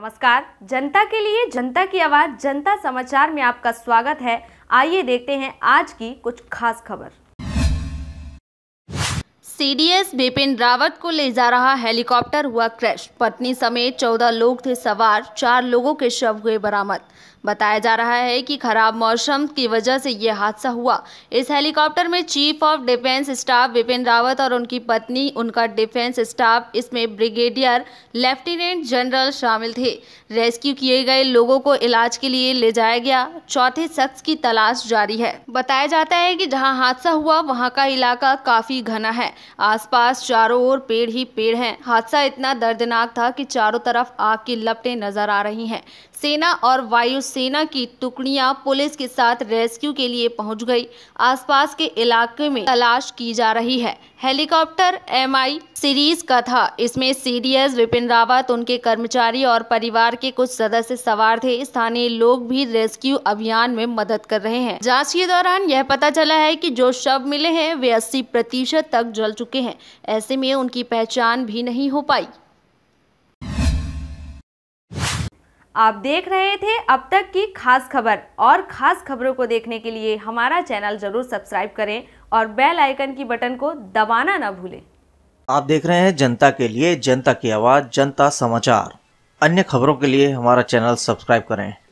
नमस्कार जनता के लिए जनता की आवाज जनता समाचार में आपका स्वागत है आइए देखते हैं आज की कुछ खास खबर सीडीएस बिपिन रावत को ले जा रहा हेलीकॉप्टर हुआ क्रैश पत्नी समेत चौदह लोग थे सवार चार लोगों के शव हुए बरामद बताया जा रहा है कि खराब मौसम की वजह से यह हादसा हुआ इस हेलीकॉप्टर में chief of defence staff Bipin Rawat और उनकी पत्नी उनका डिफेंस स्टाफ इसमें ब्रिगेडियर लेफ्टिनेंट जनरल शामिल थे रेस्क्यू किए गए लोगों को इलाज के लिए ले जाया गया चौथे शख्स की तलाश जारी है बताया जाता है कि जहां हादसा हुआ वहां का इलाका काफी घना है आसपास चारों ओर पेड़ ही पेड़ हैं हादसा इतना दर्दनाक था कि चारों तरफ आग की लपटें नजर आ रही हैं सेना और वायुसेना की टुकड़ियां पुलिस के साथ रेस्क्यू के लिए पहुंच गई आसपास के इलाके में तलाश की जा रही है हेलीकॉप्टर एम सीरीज का था इसमें सी विपिन रावत उनके कर्मचारी और परिवार के कुछ सदस्य सवार थे स्थानीय लोग भी रेस्क्यू अभियान में मदद कर रहे हैं जांच के दौरान यह पता चला है कि जो शव मिले हैं वे अस्सी प्रतिशत तक जल चुके हैं ऐसे में उनकी पहचान भी नहीं हो पाई आप देख रहे थे अब तक की खास खबर और खास खबरों को देखने के लिए हमारा चैनल जरूर सब्सक्राइब करें और बेल आइकन की बटन को दबाना ना भूलें आप देख रहे हैं जनता के लिए जनता की आवाज़ जनता समाचार अन्य खबरों के लिए हमारा चैनल सब्सक्राइब करें